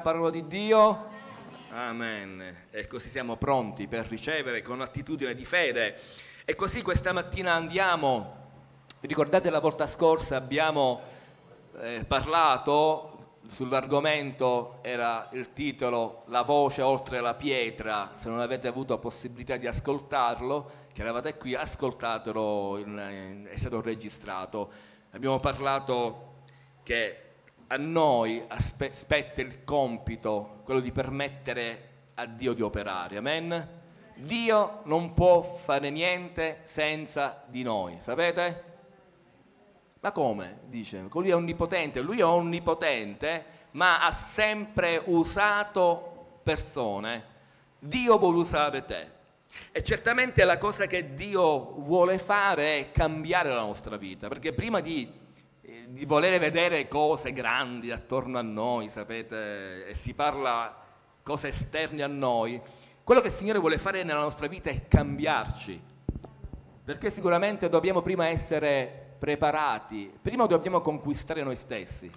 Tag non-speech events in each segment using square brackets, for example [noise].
parola di Dio? Amen. E così siamo pronti per ricevere con attitudine di fede. E così questa mattina andiamo. Ricordate la volta scorsa abbiamo eh, parlato sull'argomento era il titolo La voce oltre la pietra, se non avete avuto possibilità di ascoltarlo, che eravate qui, ascoltatelo, in, in, è stato registrato. Abbiamo parlato che a noi aspe- spetta il compito, quello di permettere a Dio di operare, amen? Dio non può fare niente senza di noi, sapete? Ma come? Dice, lui è onnipotente, lui è onnipotente, ma ha sempre usato persone. Dio vuole usare te. E certamente la cosa che Dio vuole fare è cambiare la nostra vita, perché prima di di volere vedere cose grandi attorno a noi, sapete, e si parla cose esterne a noi, quello che il Signore vuole fare nella nostra vita è cambiarci, perché sicuramente dobbiamo prima essere preparati, prima dobbiamo conquistare noi stessi,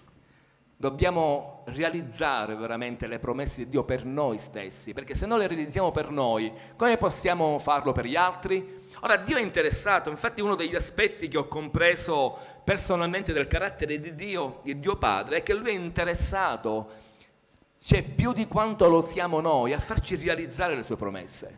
dobbiamo realizzare veramente le promesse di Dio per noi stessi, perché se non le realizziamo per noi, come possiamo farlo per gli altri? Ora Dio è interessato, infatti uno degli aspetti che ho compreso personalmente del carattere di Dio, di Dio Padre, è che Lui è interessato, cioè più di quanto lo siamo noi, a farci realizzare le sue promesse.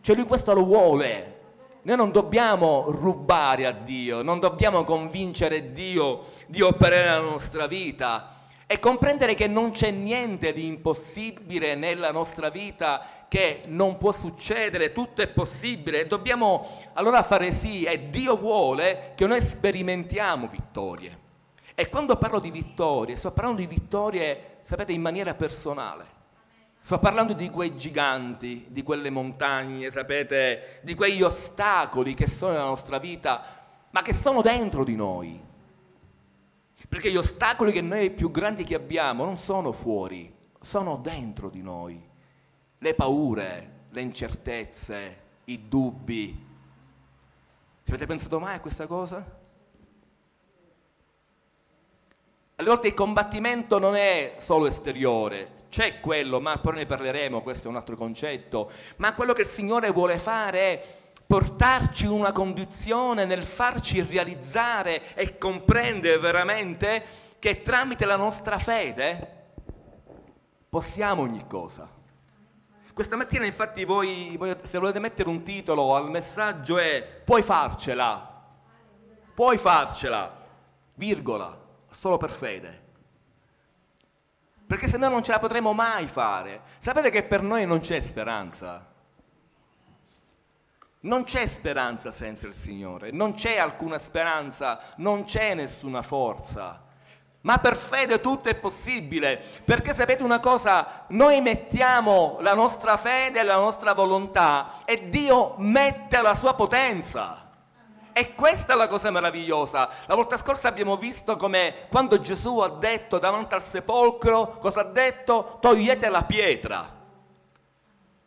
Cioè Lui questo lo vuole. Noi non dobbiamo rubare a Dio, non dobbiamo convincere Dio di operare la nostra vita, e comprendere che non c'è niente di impossibile nella nostra vita, che non può succedere, tutto è possibile. Dobbiamo allora fare sì e Dio vuole che noi sperimentiamo vittorie. E quando parlo di vittorie, sto parlando di vittorie, sapete, in maniera personale. Sto parlando di quei giganti, di quelle montagne, sapete, di quegli ostacoli che sono nella nostra vita, ma che sono dentro di noi, perché gli ostacoli che noi più grandi che abbiamo non sono fuori, sono dentro di noi. Le paure, le incertezze, i dubbi. Ci avete pensato mai a questa cosa? Alle volte il combattimento non è solo esteriore, c'è quello, ma poi ne parleremo, questo è un altro concetto, ma quello che il Signore vuole fare è portarci in una condizione nel farci realizzare e comprendere veramente che tramite la nostra fede possiamo ogni cosa. Questa mattina infatti voi, se volete mettere un titolo al messaggio è puoi farcela, puoi farcela, virgola, solo per fede. Perché se no non ce la potremo mai fare. Sapete che per noi non c'è speranza. Non c'è speranza senza il Signore, non c'è alcuna speranza, non c'è nessuna forza. Ma per fede tutto è possibile, perché sapete una cosa, noi mettiamo la nostra fede e la nostra volontà e Dio mette la sua potenza. E questa è la cosa meravigliosa. La volta scorsa abbiamo visto come quando Gesù ha detto davanti al sepolcro, cosa ha detto? Togliete la pietra.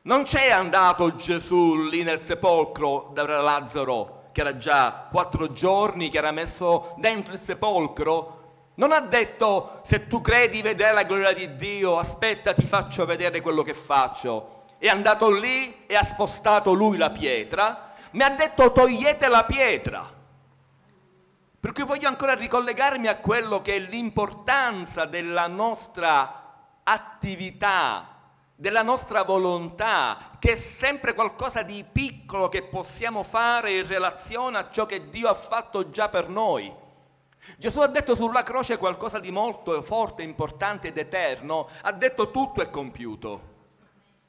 Non c'è andato Gesù lì nel sepolcro da Lazzaro, che era già quattro giorni, che era messo dentro il sepolcro. Non ha detto se tu credi vedere la gloria di Dio, aspetta ti faccio vedere quello che faccio. È andato lì e ha spostato lui la pietra, mi ha detto togliete la pietra. Per cui voglio ancora ricollegarmi a quello che è l'importanza della nostra attività della nostra volontà, che è sempre qualcosa di piccolo che possiamo fare in relazione a ciò che Dio ha fatto già per noi. Gesù ha detto sulla croce qualcosa di molto forte, importante ed eterno, ha detto tutto è compiuto.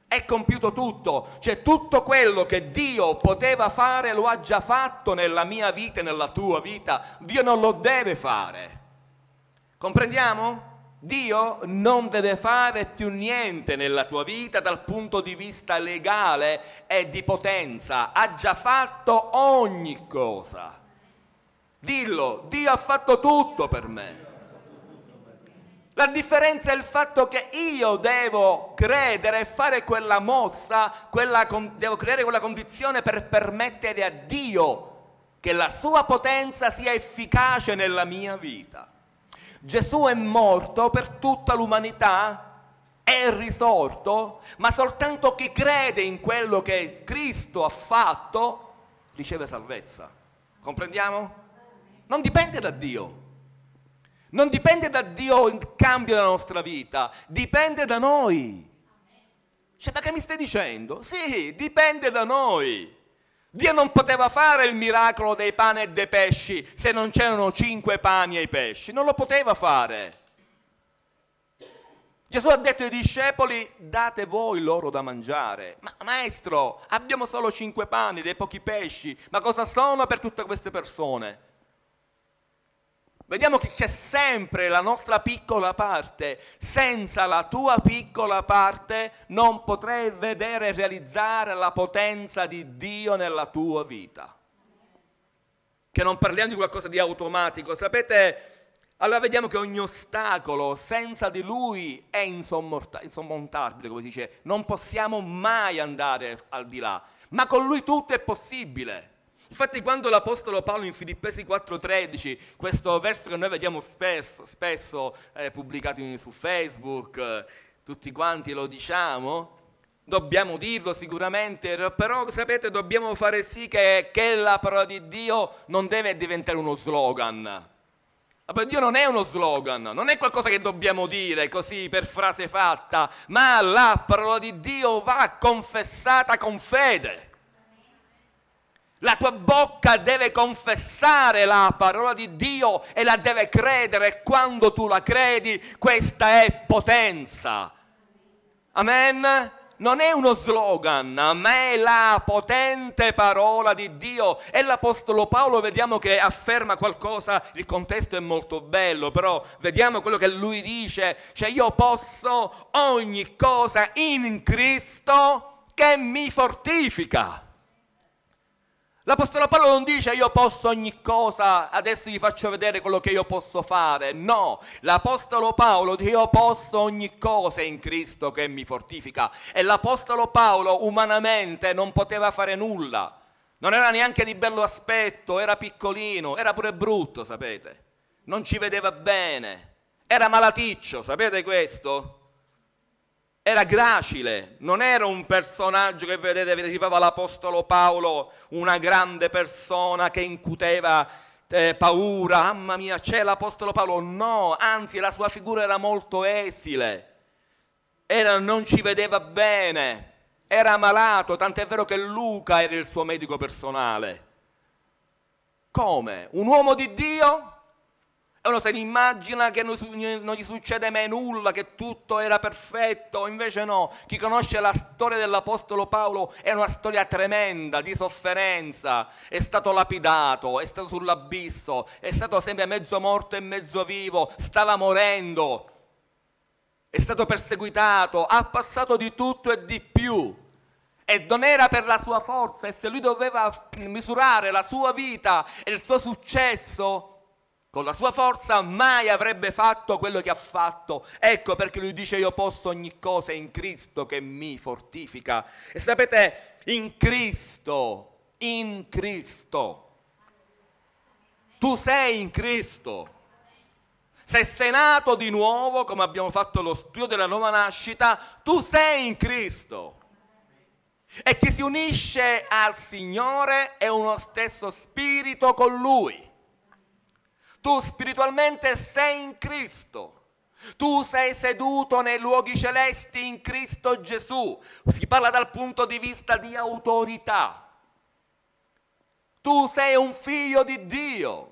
È compiuto tutto, cioè tutto quello che Dio poteva fare lo ha già fatto nella mia vita e nella tua vita. Dio non lo deve fare. Comprendiamo? Dio non deve fare più niente nella tua vita dal punto di vista legale e di potenza, ha già fatto ogni cosa. Dillo, Dio ha fatto tutto per me. La differenza è il fatto che io devo credere e fare quella mossa, quella con, devo creare quella condizione per permettere a Dio che la sua potenza sia efficace nella mia vita. Gesù è morto per tutta l'umanità, è risorto, ma soltanto chi crede in quello che Cristo ha fatto riceve salvezza. Comprendiamo? Non dipende da Dio. Non dipende da Dio il cambio della nostra vita, dipende da noi. Cioè, ma che mi stai dicendo? Sì, dipende da noi. Dio non poteva fare il miracolo dei pani e dei pesci se non c'erano cinque pani e i pesci, non lo poteva fare. Gesù ha detto ai discepoli, date voi loro da mangiare. Ma maestro, abbiamo solo cinque pani, dei pochi pesci, ma cosa sono per tutte queste persone? Vediamo che c'è sempre la nostra piccola parte. Senza la tua piccola parte non potrai vedere e realizzare la potenza di Dio nella tua vita. Che non parliamo di qualcosa di automatico. Sapete, allora vediamo che ogni ostacolo senza di lui è insommontabile, come si dice. Non possiamo mai andare al di là. Ma con lui tutto è possibile. Infatti quando l'Apostolo Paolo in Filippesi 4.13, questo verso che noi vediamo spesso, spesso eh, pubblicato in, su Facebook, eh, tutti quanti lo diciamo, dobbiamo dirlo sicuramente, però sapete dobbiamo fare sì che, che la parola di Dio non deve diventare uno slogan. La parola di Dio non è uno slogan, non è qualcosa che dobbiamo dire così per frase fatta, ma la parola di Dio va confessata con fede. La tua bocca deve confessare la parola di Dio e la deve credere e quando tu la credi questa è potenza. Amen? Non è uno slogan, ma è la potente parola di Dio. E l'Apostolo Paolo vediamo che afferma qualcosa, il contesto è molto bello, però vediamo quello che lui dice, cioè io posso ogni cosa in Cristo che mi fortifica. L'Apostolo Paolo non dice io posso ogni cosa, adesso vi faccio vedere quello che io posso fare. No, l'Apostolo Paolo dice io posso ogni cosa in Cristo che mi fortifica. E l'Apostolo Paolo umanamente non poteva fare nulla. Non era neanche di bello aspetto, era piccolino, era pure brutto, sapete. Non ci vedeva bene. Era malaticcio, sapete questo? era gracile, non era un personaggio che vedete, riceveva l'Apostolo Paolo, una grande persona che incuteva eh, paura, mamma mia c'è l'Apostolo Paolo, no, anzi la sua figura era molto esile, era, non ci vedeva bene, era malato, tant'è vero che Luca era il suo medico personale. Come? Un uomo di Dio e Uno se ne immagina che non gli succede mai nulla, che tutto era perfetto, invece no. Chi conosce la storia dell'Apostolo Paolo è una storia tremenda di sofferenza. È stato lapidato, è stato sull'abisso, è stato sempre mezzo morto e mezzo vivo, stava morendo, è stato perseguitato, ha passato di tutto e di più. E non era per la sua forza, e se lui doveva misurare la sua vita e il suo successo, con la sua forza mai avrebbe fatto quello che ha fatto. Ecco perché lui dice io posso ogni cosa in Cristo che mi fortifica. E sapete, in Cristo, in Cristo, tu sei in Cristo. Se sei nato di nuovo, come abbiamo fatto lo studio della nuova nascita, tu sei in Cristo. E chi si unisce al Signore è uno stesso spirito con Lui. Tu spiritualmente sei in Cristo. Tu sei seduto nei luoghi celesti in Cristo Gesù. Si parla dal punto di vista di autorità. Tu sei un figlio di Dio.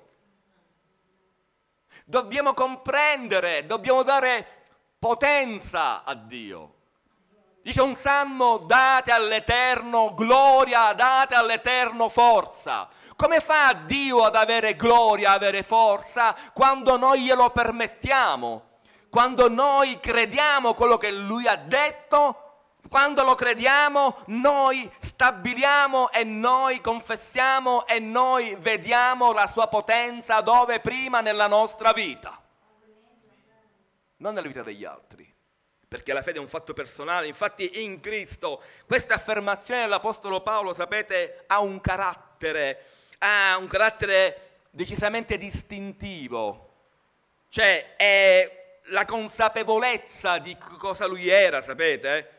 Dobbiamo comprendere, dobbiamo dare potenza a Dio. Dice un salmo, date all'Eterno gloria, date all'Eterno forza. Come fa Dio ad avere gloria, ad avere forza quando noi glielo permettiamo? Quando noi crediamo quello che Lui ha detto? Quando lo crediamo noi stabiliamo e noi confessiamo e noi vediamo la sua potenza dove prima nella nostra vita, non nella vita degli altri perché la fede è un fatto personale, infatti in Cristo questa affermazione dell'Apostolo Paolo, sapete, ha un carattere ha un carattere decisamente distintivo, cioè è la consapevolezza di cosa lui era, sapete?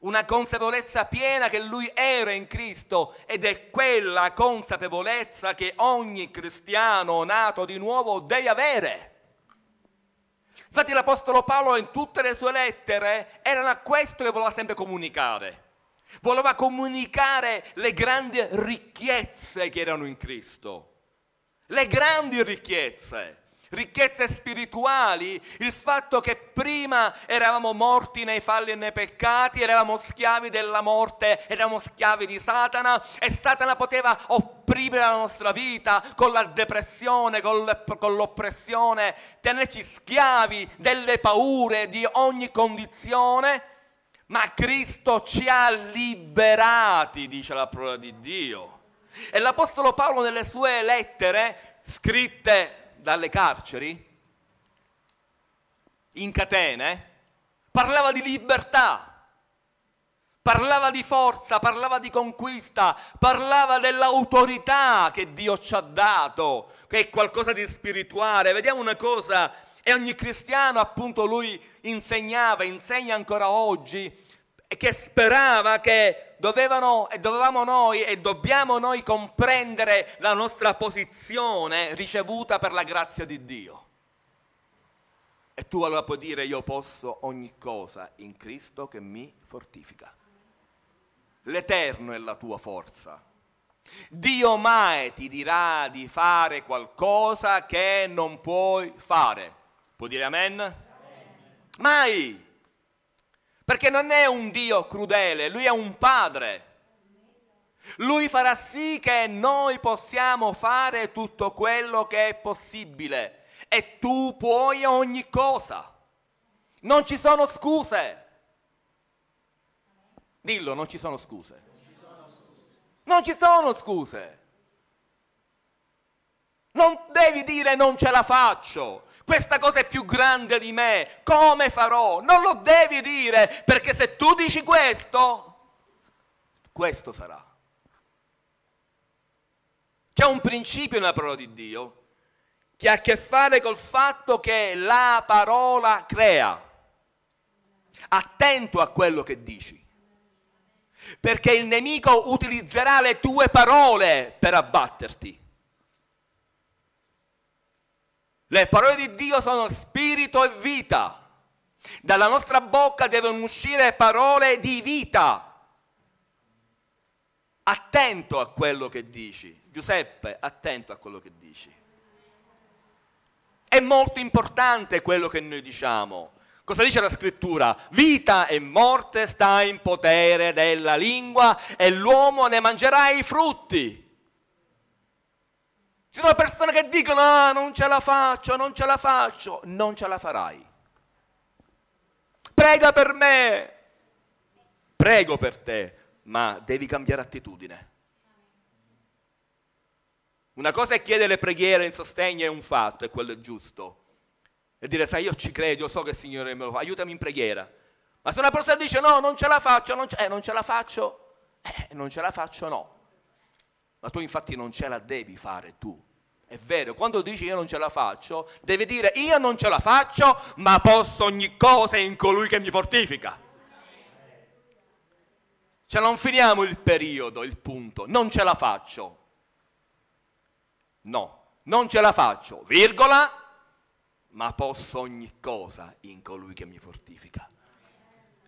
Una consapevolezza piena che lui era in Cristo ed è quella consapevolezza che ogni cristiano nato di nuovo deve avere. Infatti l'Apostolo Paolo in tutte le sue lettere era a questo che voleva sempre comunicare voleva comunicare le grandi ricchezze che erano in Cristo, le grandi ricchezze, ricchezze spirituali, il fatto che prima eravamo morti nei falli e nei peccati, eravamo schiavi della morte, eravamo schiavi di Satana e Satana poteva opprimere la nostra vita con la depressione, con l'oppressione, tenerci schiavi delle paure, di ogni condizione ma Cristo ci ha liberati, dice la parola di Dio. E l'Apostolo Paolo nelle sue lettere, scritte dalle carceri, in catene, parlava di libertà, parlava di forza, parlava di conquista, parlava dell'autorità che Dio ci ha dato, che è qualcosa di spirituale. Vediamo una cosa e ogni cristiano appunto lui insegnava, insegna ancora oggi, che sperava che dovevano, dovevamo noi e dobbiamo noi comprendere la nostra posizione ricevuta per la grazia di Dio. E tu allora puoi dire io posso ogni cosa in Cristo che mi fortifica. L'Eterno è la tua forza. Dio mai ti dirà di fare qualcosa che non puoi fare. Può dire amen? amen? Mai! Perché non è un Dio crudele, lui è un padre. Lui farà sì che noi possiamo fare tutto quello che è possibile e tu puoi ogni cosa. Non ci sono scuse. Dillo, non ci sono scuse. Non ci sono scuse. Non devi dire non ce la faccio questa cosa è più grande di me, come farò? Non lo devi dire, perché se tu dici questo, questo sarà. C'è un principio nella parola di Dio che ha a che fare col fatto che la parola crea. Attento a quello che dici, perché il nemico utilizzerà le tue parole per abbatterti. Le parole di Dio sono spirito e vita. Dalla nostra bocca devono uscire parole di vita. Attento a quello che dici. Giuseppe, attento a quello che dici. È molto importante quello che noi diciamo. Cosa dice la scrittura? Vita e morte sta in potere della lingua e l'uomo ne mangerà i frutti. Ci sono persone che dicono, ah, non ce la faccio, non ce la faccio, non ce la farai. Prega per me, prego per te, ma devi cambiare attitudine. Una cosa è chiedere preghiere in sostegno, è un fatto, è quello giusto. E dire, sai, io ci credo, io so che il Signore me lo fa, aiutami in preghiera. Ma se una persona dice, no, non ce la faccio, non ce, eh, non ce la faccio, eh, non ce la faccio, no. Ma tu infatti non ce la devi fare tu. È vero, quando dici io non ce la faccio, deve dire io non ce la faccio, ma posso ogni cosa in colui che mi fortifica. Cioè non finiamo il periodo, il punto, non ce la faccio. No, non ce la faccio, virgola, ma posso ogni cosa in colui che mi fortifica.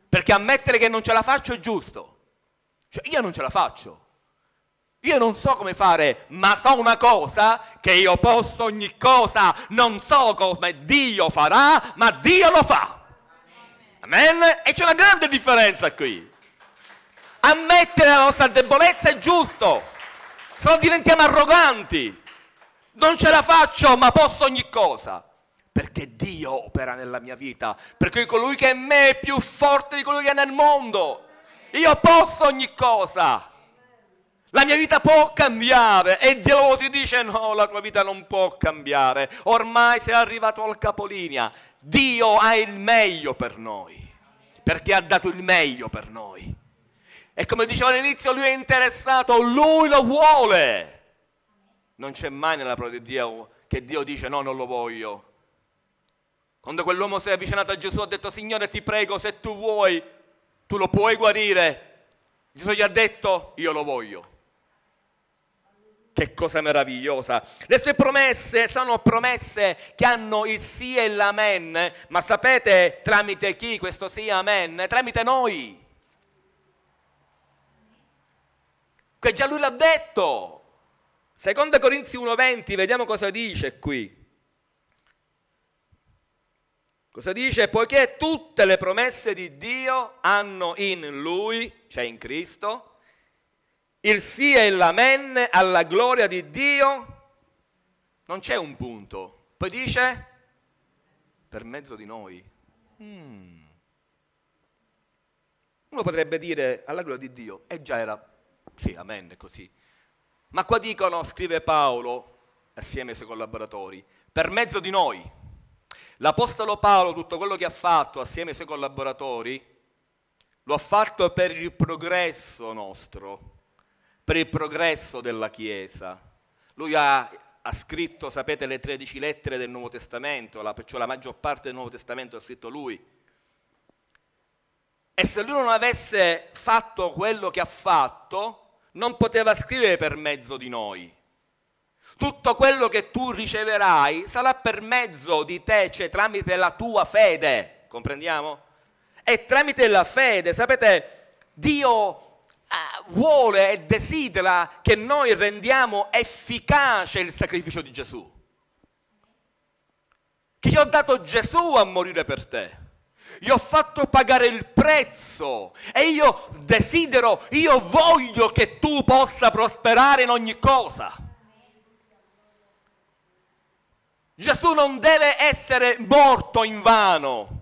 Perché ammettere che non ce la faccio è giusto. Cioè io non ce la faccio. Io non so come fare, ma so una cosa, che io posso ogni cosa, non so come Dio farà, ma Dio lo fa. Amen? E c'è una grande differenza qui. Ammettere la nostra debolezza è giusto, se no diventiamo arroganti. Non ce la faccio, ma posso ogni cosa perché Dio opera nella mia vita, perché colui che è in me è più forte di colui che è nel mondo. Io posso ogni cosa. La mia vita può cambiare e Dio ti dice no, la tua vita non può cambiare. Ormai sei arrivato al capolinea. Dio ha il meglio per noi, perché ha dato il meglio per noi. E come dicevo all'inizio, lui è interessato, lui lo vuole. Non c'è mai nella parola di Dio che Dio dice no, non lo voglio. Quando quell'uomo si è avvicinato a Gesù ha detto Signore ti prego se tu vuoi, tu lo puoi guarire. Gesù gli ha detto io lo voglio. Che cosa meravigliosa! Le sue promesse sono promesse che hanno il sì e l'amen, ma sapete tramite chi questo sì e amen? Tramite noi. Che già lui l'ha detto. Seconda Corinzi 1:20, vediamo cosa dice qui. Cosa dice? Poiché tutte le promesse di Dio hanno in lui, cioè in Cristo, il sì e l'amen alla gloria di Dio, non c'è un punto. Poi dice, per mezzo di noi. Mm. Uno potrebbe dire alla gloria di Dio, e eh già era, sì, amen, è così. Ma qua dicono, scrive Paolo, assieme ai suoi collaboratori, per mezzo di noi. L'Apostolo Paolo, tutto quello che ha fatto assieme ai suoi collaboratori, lo ha fatto per il progresso nostro per il progresso della Chiesa. Lui ha, ha scritto, sapete, le 13 lettere del Nuovo Testamento, la, perciò cioè la maggior parte del Nuovo Testamento ha scritto lui. E se lui non avesse fatto quello che ha fatto, non poteva scrivere per mezzo di noi. Tutto quello che tu riceverai sarà per mezzo di te, cioè tramite la tua fede, comprendiamo? E tramite la fede, sapete, Dio vuole e desidera che noi rendiamo efficace il sacrificio di Gesù. Che io ho dato Gesù a morire per te. Gli ho fatto pagare il prezzo e io desidero, io voglio che tu possa prosperare in ogni cosa. Gesù non deve essere morto in vano.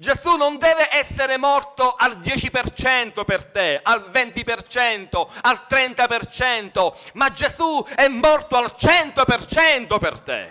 Gesù non deve essere morto al 10% per te, al 20%, al 30%, ma Gesù è morto al 100% per te.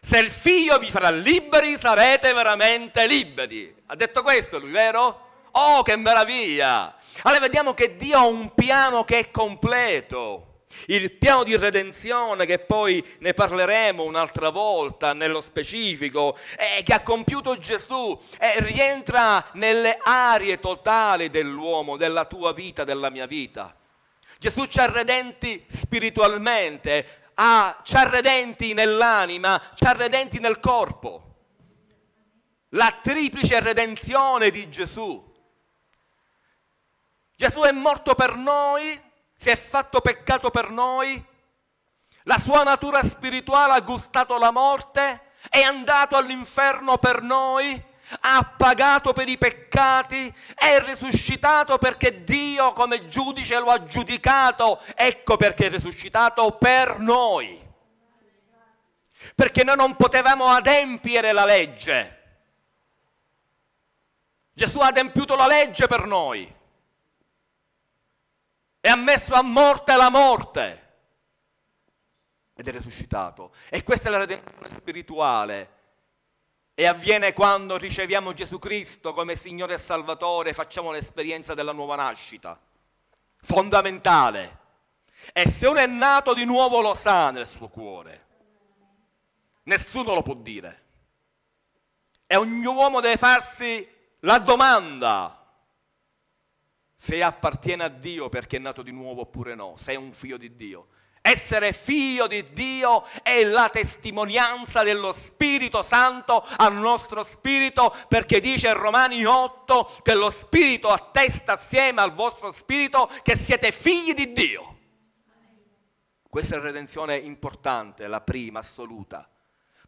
Se il figlio vi farà liberi, sarete veramente liberi. Ha detto questo lui, vero? Oh, che meraviglia! Allora vediamo che Dio ha un piano che è completo. Il piano di redenzione, che poi ne parleremo un'altra volta nello specifico, eh, che ha compiuto Gesù, eh, rientra nelle aree totali dell'uomo, della tua vita, della mia vita. Gesù ci ha redenti spiritualmente, ha, ci ha redenti nell'anima, ci ha redenti nel corpo. La triplice redenzione di Gesù. Gesù è morto per noi si è fatto peccato per noi, la sua natura spirituale ha gustato la morte, è andato all'inferno per noi, ha pagato per i peccati, è risuscitato perché Dio come giudice lo ha giudicato, ecco perché è risuscitato per noi. Perché noi non potevamo adempiere la legge. Gesù ha adempiuto la legge per noi e ha messo a morte la morte ed è risuscitato. E questa è la redenzione spirituale. E avviene quando riceviamo Gesù Cristo come Signore e Salvatore, e facciamo l'esperienza della nuova nascita. Fondamentale. E se uno è nato di nuovo lo sa nel suo cuore. Nessuno lo può dire. E ogni uomo deve farsi la domanda se appartiene a Dio perché è nato di nuovo oppure no, se è un figlio di Dio. Essere figlio di Dio è la testimonianza dello Spirito Santo al nostro spirito, perché dice in Romani 8 che lo Spirito attesta assieme al vostro spirito che siete figli di Dio. Questa è la redenzione importante, la prima, assoluta.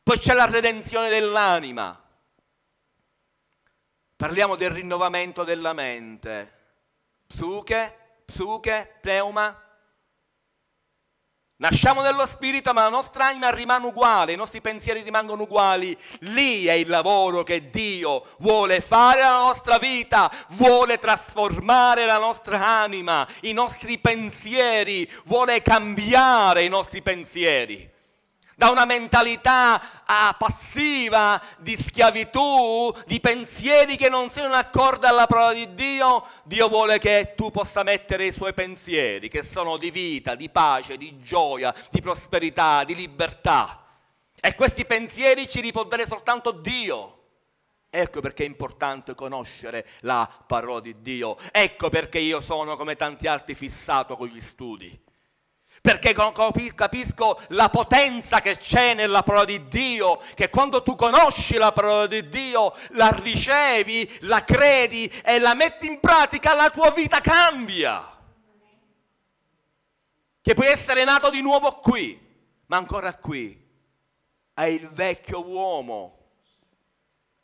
Poi c'è la redenzione dell'anima. Parliamo del rinnovamento della mente psuche, psuche, pneuma. Nasciamo nello spirito, ma la nostra anima rimane uguale, i nostri pensieri rimangono uguali. Lì è il lavoro che Dio vuole fare alla nostra vita, vuole trasformare la nostra anima, i nostri pensieri, vuole cambiare i nostri pensieri da una mentalità ah, passiva di schiavitù, di pensieri che non siano in accordo alla parola di Dio, Dio vuole che tu possa mettere i suoi pensieri, che sono di vita, di pace, di gioia, di prosperità, di libertà. E questi pensieri ci li può dare soltanto Dio. Ecco perché è importante conoscere la parola di Dio. Ecco perché io sono, come tanti altri, fissato con gli studi perché capisco la potenza che c'è nella parola di Dio, che quando tu conosci la parola di Dio, la ricevi, la credi e la metti in pratica, la tua vita cambia. Che puoi essere nato di nuovo qui, ma ancora qui hai il vecchio uomo.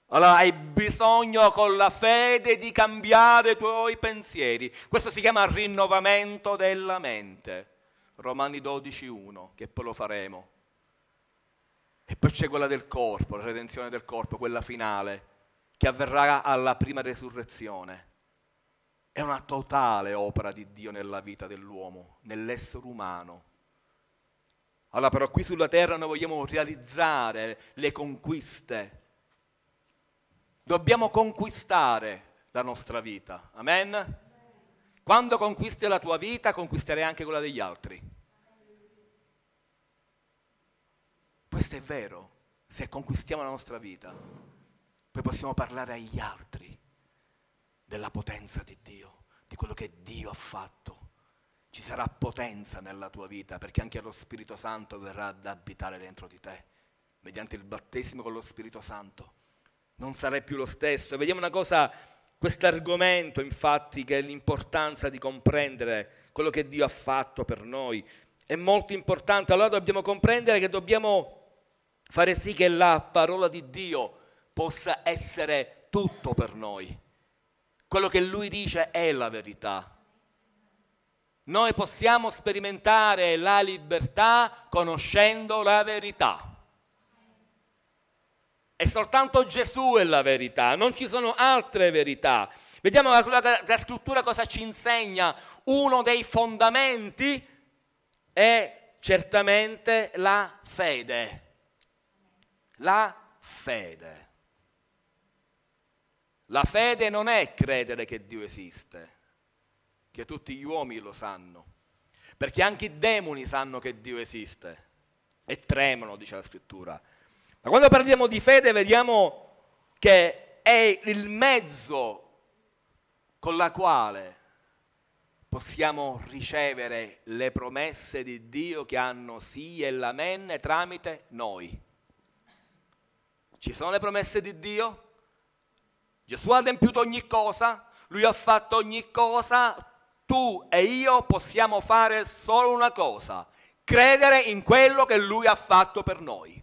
Allora hai bisogno con la fede di cambiare i tuoi pensieri. Questo si chiama rinnovamento della mente. Romani 12.1, che poi lo faremo. E poi c'è quella del corpo, la redenzione del corpo, quella finale, che avverrà alla prima resurrezione. È una totale opera di Dio nella vita dell'uomo, nell'essere umano. Allora però qui sulla terra noi vogliamo realizzare le conquiste. Dobbiamo conquistare la nostra vita. Amen? Quando conquisti la tua vita, conquisterai anche quella degli altri. Questo è vero. Se conquistiamo la nostra vita, poi possiamo parlare agli altri della potenza di Dio, di quello che Dio ha fatto. Ci sarà potenza nella tua vita perché anche lo Spirito Santo verrà ad abitare dentro di te, mediante il battesimo con lo Spirito Santo. Non sarai più lo stesso. Vediamo una cosa Quest'argomento, infatti, che è l'importanza di comprendere quello che Dio ha fatto per noi, è molto importante. Allora dobbiamo comprendere che dobbiamo fare sì che la parola di Dio possa essere tutto per noi. Quello che Lui dice è la verità. Noi possiamo sperimentare la libertà conoscendo la verità. E soltanto Gesù è la verità, non ci sono altre verità. Vediamo la, la, la scrittura cosa ci insegna. Uno dei fondamenti è certamente la fede. La fede. La fede non è credere che Dio esiste, che tutti gli uomini lo sanno, perché anche i demoni sanno che Dio esiste e tremano, dice la scrittura. Ma quando parliamo di fede vediamo che è il mezzo con la quale possiamo ricevere le promesse di Dio che hanno sì e l'amen tramite noi. Ci sono le promesse di Dio? Gesù ha adempiuto ogni cosa, lui ha fatto ogni cosa, tu e io possiamo fare solo una cosa, credere in quello che lui ha fatto per noi.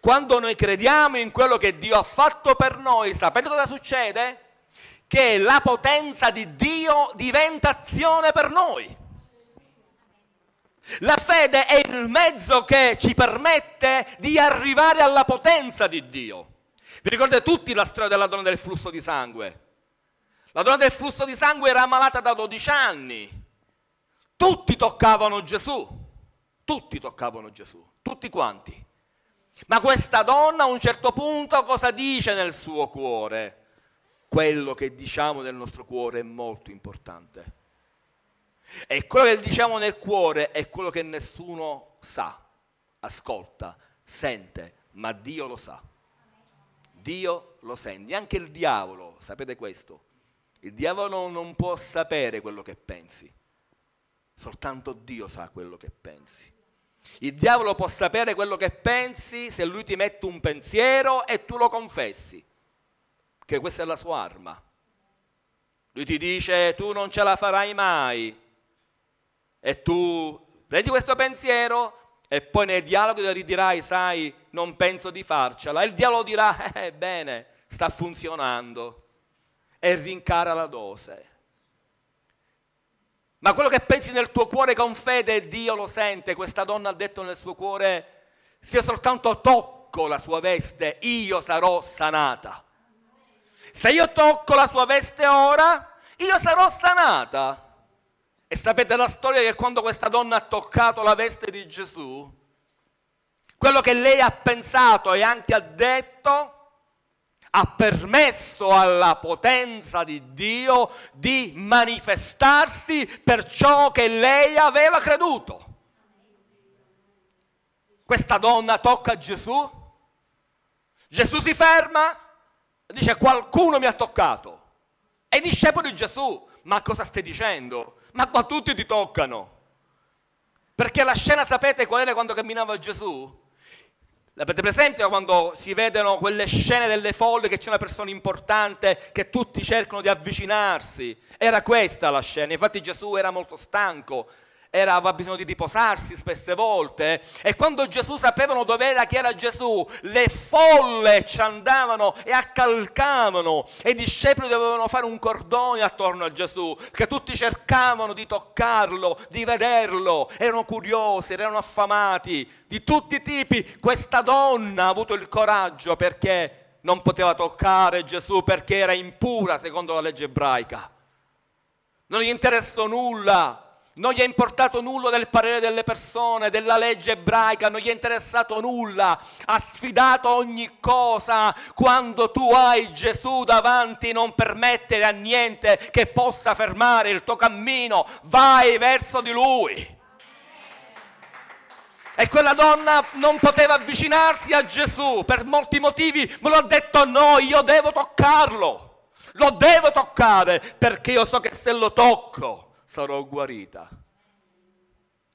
Quando noi crediamo in quello che Dio ha fatto per noi, sapete cosa succede? Che la potenza di Dio diventa azione per noi. La fede è il mezzo che ci permette di arrivare alla potenza di Dio. Vi ricordate tutti la storia della donna del flusso di sangue? La donna del flusso di sangue era malata da 12 anni. Tutti toccavano Gesù. Tutti toccavano Gesù. Tutti quanti. Ma questa donna a un certo punto cosa dice nel suo cuore? Quello che diciamo nel nostro cuore è molto importante. E quello che diciamo nel cuore è quello che nessuno sa, ascolta, sente, ma Dio lo sa. Dio lo sente, anche il diavolo, sapete questo? Il diavolo non può sapere quello che pensi, soltanto Dio sa quello che pensi. Il diavolo può sapere quello che pensi se lui ti mette un pensiero e tu lo confessi, che questa è la sua arma. Lui ti dice tu non ce la farai mai e tu prendi questo pensiero e poi nel dialogo gli dirai sai non penso di farcela e il diavolo dirà eh bene sta funzionando e rincara la dose. Ma quello che pensi nel tuo cuore con fede, Dio lo sente. Questa donna ha detto nel suo cuore, se soltanto tocco la sua veste, io sarò sanata. Se io tocco la sua veste ora, io sarò sanata. E sapete la storia che quando questa donna ha toccato la veste di Gesù, quello che lei ha pensato e anche ha detto ha permesso alla potenza di Dio di manifestarsi per ciò che lei aveva creduto. Questa donna tocca Gesù, Gesù si ferma, dice qualcuno mi ha toccato. E i discepoli di Gesù, ma cosa stai dicendo? Ma qua tutti ti toccano. Perché la scena sapete qual era quando camminava Gesù? L'avete presente quando si vedono quelle scene delle folle che c'è una persona importante che tutti cercano di avvicinarsi? Era questa la scena, infatti Gesù era molto stanco era, aveva bisogno di riposarsi spesse volte e quando Gesù sapevano dove era chi era Gesù, le folle ci andavano e accalcavano e i discepoli dovevano fare un cordone attorno a Gesù, perché tutti cercavano di toccarlo, di vederlo, erano curiosi, erano affamati, di tutti i tipi. Questa donna ha avuto il coraggio perché non poteva toccare Gesù perché era impura secondo la legge ebraica. Non gli interessò nulla non gli è importato nulla del parere delle persone, della legge ebraica, non gli è interessato nulla. Ha sfidato ogni cosa. Quando tu hai Gesù davanti non permettere a niente che possa fermare il tuo cammino. Vai verso di Lui. E quella donna non poteva avvicinarsi a Gesù per molti motivi, me lo ha detto a noi, io devo toccarlo, lo devo toccare perché io so che se lo tocco sarò guarita.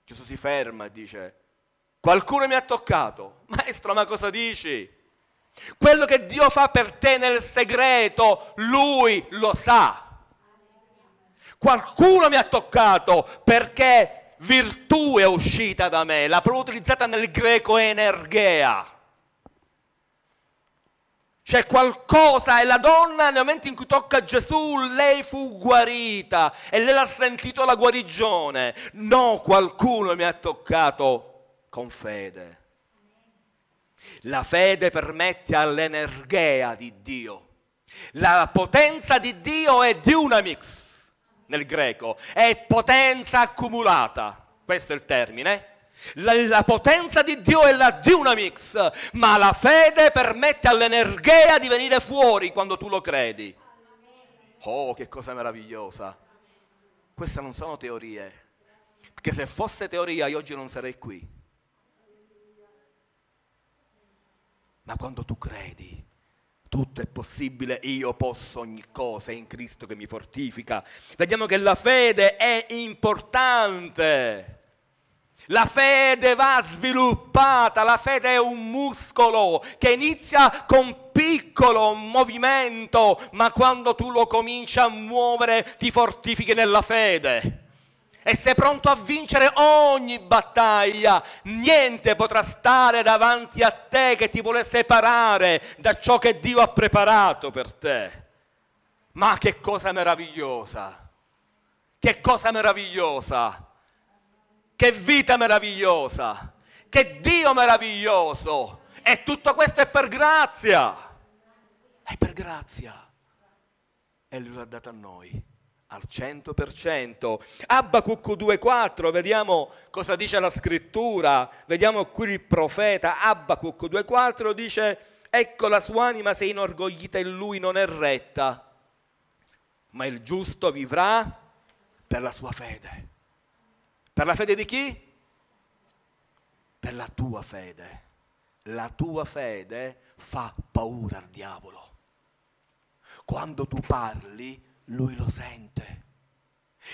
Gesù si ferma e dice, qualcuno mi ha toccato. [laughs] Maestro, ma cosa dici? Quello che Dio fa per te nel segreto, lui lo sa. Qualcuno mi ha toccato perché virtù è uscita da me, la parola utilizzata nel greco energea c'è qualcosa e la donna nel momento in cui tocca Gesù lei fu guarita e lei ha sentito la guarigione. No, qualcuno mi ha toccato con fede. La fede permette all'energia di Dio. La potenza di Dio è dynamics nel greco, è potenza accumulata. Questo è il termine. La, la, potenza di Dio è la Dunamix, ma la fede permette all'energia di venire fuori quando tu lo credi. Oh, che cosa meravigliosa! Queste non sono teorie, perché se fosse teoria io oggi non sarei qui. Ma quando tu credi, tutto è possibile, io posso ogni cosa, è in Cristo che mi fortifica. Vediamo che la fede è importante. La fede va sviluppata, la fede è un muscolo che inizia con piccolo movimento, ma quando tu lo cominci a muovere ti fortifichi nella fede. E sei pronto a vincere ogni battaglia, niente potrà stare davanti a te che ti vuole separare da ciò che Dio ha preparato per te. Ma che cosa meravigliosa! Che cosa meravigliosa! Che vita meravigliosa! Che Dio meraviglioso! E tutto questo è per grazia! È per grazia! E Lui l'ha dato a noi al 100%. Abacuc 2.4, vediamo cosa dice la scrittura, vediamo qui il profeta, Abacuc 2.4 dice, ecco la sua anima se inorgoglita in lui non è retta, ma il giusto vivrà per la sua fede. Per la fede di chi? Per la tua fede. La tua fede fa paura al diavolo. Quando tu parli, lui lo sente.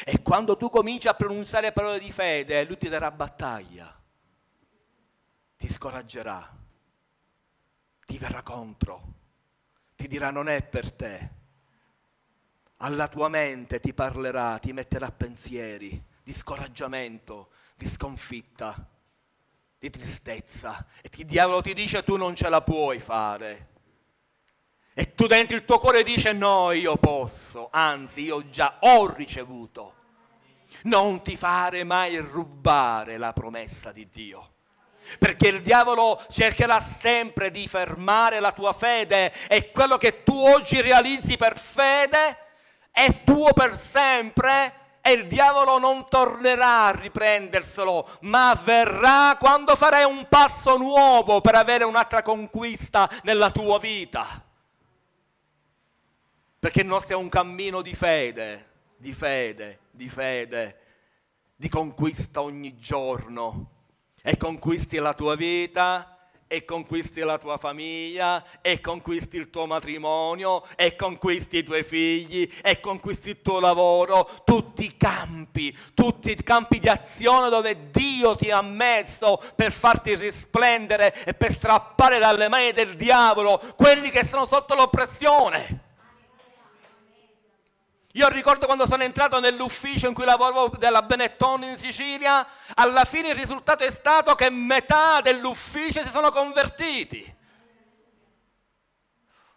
E quando tu cominci a pronunciare parole di fede, lui ti darà battaglia, ti scoraggerà, ti verrà contro, ti dirà non è per te. Alla tua mente ti parlerà, ti metterà pensieri di scoraggiamento, di sconfitta, di tristezza. E il diavolo ti dice tu non ce la puoi fare. E tu dentro il tuo cuore dici no, io posso, anzi io già ho ricevuto. Non ti fare mai rubare la promessa di Dio perché il diavolo cercherà sempre di fermare la tua fede e quello che tu oggi realizzi per fede è tuo per sempre e il diavolo non tornerà a riprenderselo, ma verrà quando farai un passo nuovo per avere un'altra conquista nella tua vita. Perché il nostro è un cammino di fede, di fede, di fede, di conquista ogni giorno. E conquisti la tua vita, e conquisti la tua famiglia, e conquisti il tuo matrimonio, e conquisti i tuoi figli, e conquisti il tuo lavoro, tutti i campi, tutti i campi di azione dove Dio ti ha messo per farti risplendere e per strappare dalle mani del diavolo quelli che sono sotto l'oppressione. Io ricordo quando sono entrato nell'ufficio in cui lavoravo della Benetton in Sicilia, alla fine il risultato è stato che metà dell'ufficio si sono convertiti.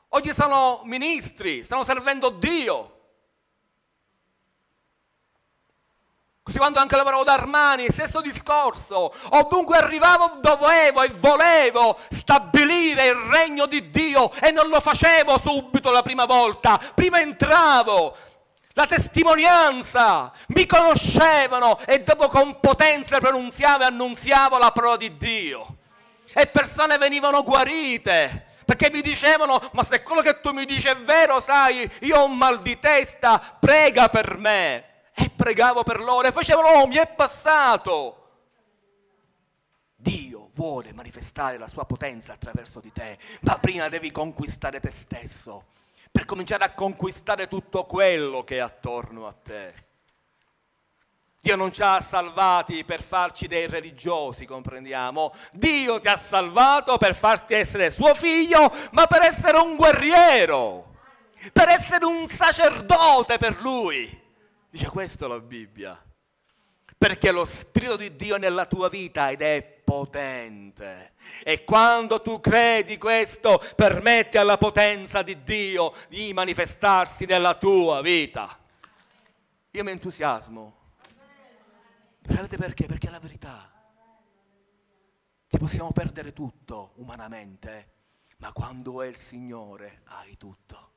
Oggi sono ministri, stanno servendo Dio. Così quando anche lavoravo da Armani, stesso discorso. Ovunque arrivavo dovevo e volevo stabilire il regno di Dio e non lo facevo subito la prima volta. Prima entravo, la testimonianza, mi conoscevano e dopo con potenza pronunziavo e annunziavo la parola di Dio. E persone venivano guarite perché mi dicevano, ma se quello che tu mi dici è vero, sai, io ho un mal di testa, prega per me. E pregavo per loro e facevano, oh, mi è passato. Dio vuole manifestare la sua potenza attraverso di te, ma prima devi conquistare te stesso per cominciare a conquistare tutto quello che è attorno a te. Dio non ci ha salvati per farci dei religiosi, comprendiamo. Dio ti ha salvato per farti essere suo figlio, ma per essere un guerriero, per essere un sacerdote per lui. Dice questo la Bibbia. Perché lo Spirito di Dio è nella tua vita ed è potente. E quando tu credi questo, permetti alla potenza di Dio di manifestarsi nella tua vita. Io mi entusiasmo. Sapete perché? Perché è la verità. Che possiamo perdere tutto umanamente, ma quando è il Signore hai tutto.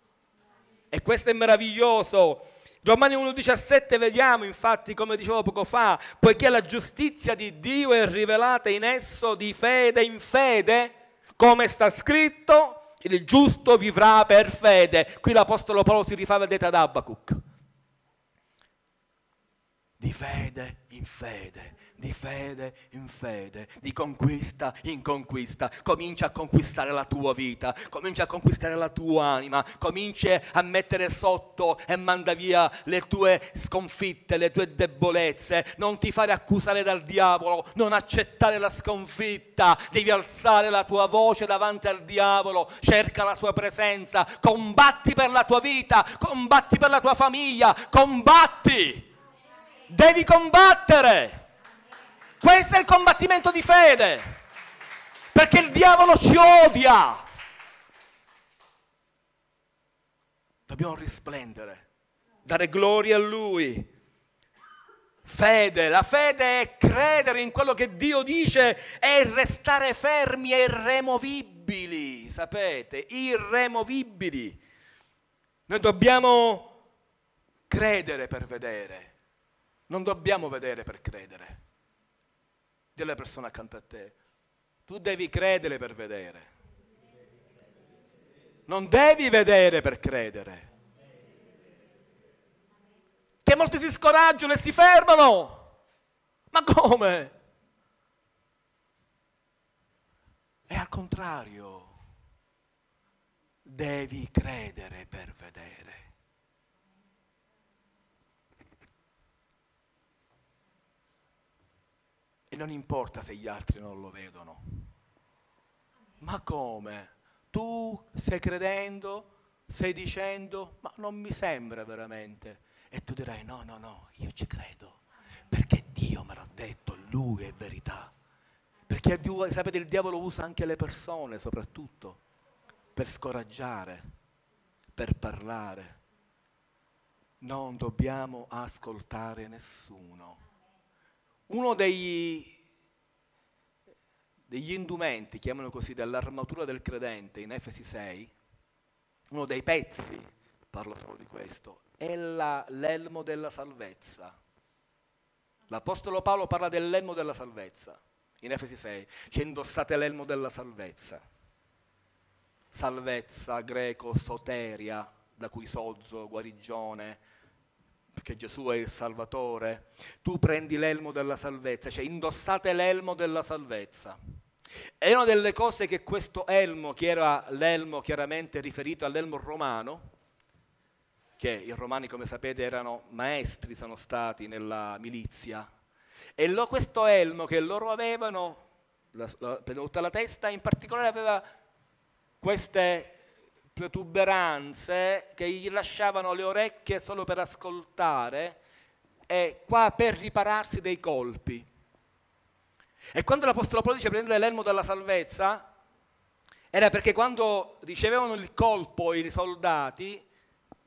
E questo è meraviglioso Romani 1,17 vediamo infatti, come dicevo poco fa, poiché la giustizia di Dio è rivelata in esso di fede in fede, come sta scritto, il giusto vivrà per fede. Qui l'Apostolo Paolo si rifà, vedete, ad Abacuc. Di fede in fede di fede in fede, di conquista in conquista. Comincia a conquistare la tua vita, comincia a conquistare la tua anima, comincia a mettere sotto e manda via le tue sconfitte, le tue debolezze. Non ti fare accusare dal diavolo, non accettare la sconfitta. Devi alzare la tua voce davanti al diavolo, cerca la sua presenza, combatti per la tua vita, combatti per la tua famiglia, combatti. Devi combattere. Questo è il combattimento di fede. Perché il diavolo ci odia. Dobbiamo risplendere, dare gloria a Lui. Fede, la fede è credere in quello che Dio dice, e restare fermi e irremovibili, sapete, irremovibili. Noi dobbiamo credere per vedere, non dobbiamo vedere per credere delle persone accanto a te. Tu devi credere per vedere. Non devi vedere per credere. Che molti si scoraggiano e si fermano. Ma come? E al contrario. Devi credere per vedere. E non importa se gli altri non lo vedono. Ma come? Tu stai credendo, stai dicendo, ma non mi sembra veramente. E tu dirai, no, no, no, io ci credo, perché Dio me l'ha detto, Lui è verità. Perché Dio, sapete, il diavolo usa anche le persone soprattutto per scoraggiare, per parlare. Non dobbiamo ascoltare nessuno uno dei, degli indumenti, chiamano così, dell'armatura del credente in Efesi 6, uno dei pezzi, parla solo di questo, è la, l'elmo della salvezza. L'Apostolo Paolo parla dell'elmo della salvezza, in Efesi 6, cioè indossate l'elmo della salvezza. Salvezza, greco, soteria, da cui sozzo, guarigione, perché Gesù è il Salvatore, tu prendi l'elmo della salvezza, cioè indossate l'elmo della salvezza. E una delle cose che questo elmo, che era l'elmo chiaramente riferito all'elmo romano, che i romani come sapete erano maestri, sono stati nella milizia, e lo, questo elmo che loro avevano, la, per tutta la testa, in particolare aveva queste protuberanze che gli lasciavano le orecchie solo per ascoltare e qua per ripararsi dei colpi. E quando l'Apostolo Paolo dice prendere l'elmo della salvezza, era perché quando ricevevano il colpo i soldati,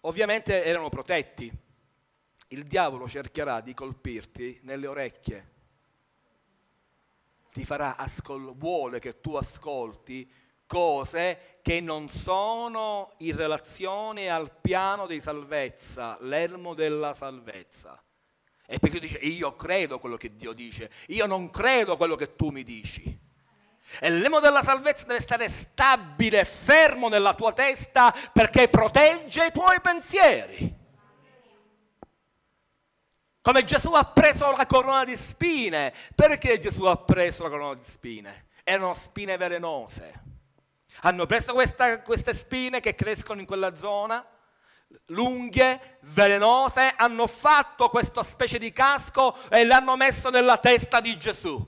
ovviamente erano protetti. Il diavolo cercherà di colpirti nelle orecchie, ti farà ascol- vuole che tu ascolti cose che non sono in relazione al piano di salvezza, l'ermo della salvezza. E perché dice, io credo quello che Dio dice, io non credo quello che tu mi dici. E l'elmo della salvezza deve stare stabile, fermo nella tua testa perché protegge i tuoi pensieri. Come Gesù ha preso la corona di spine. Perché Gesù ha preso la corona di spine? Erano spine velenose. Hanno preso questa, queste spine che crescono in quella zona, lunghe, velenose, hanno fatto questa specie di casco e l'hanno messo nella testa di Gesù.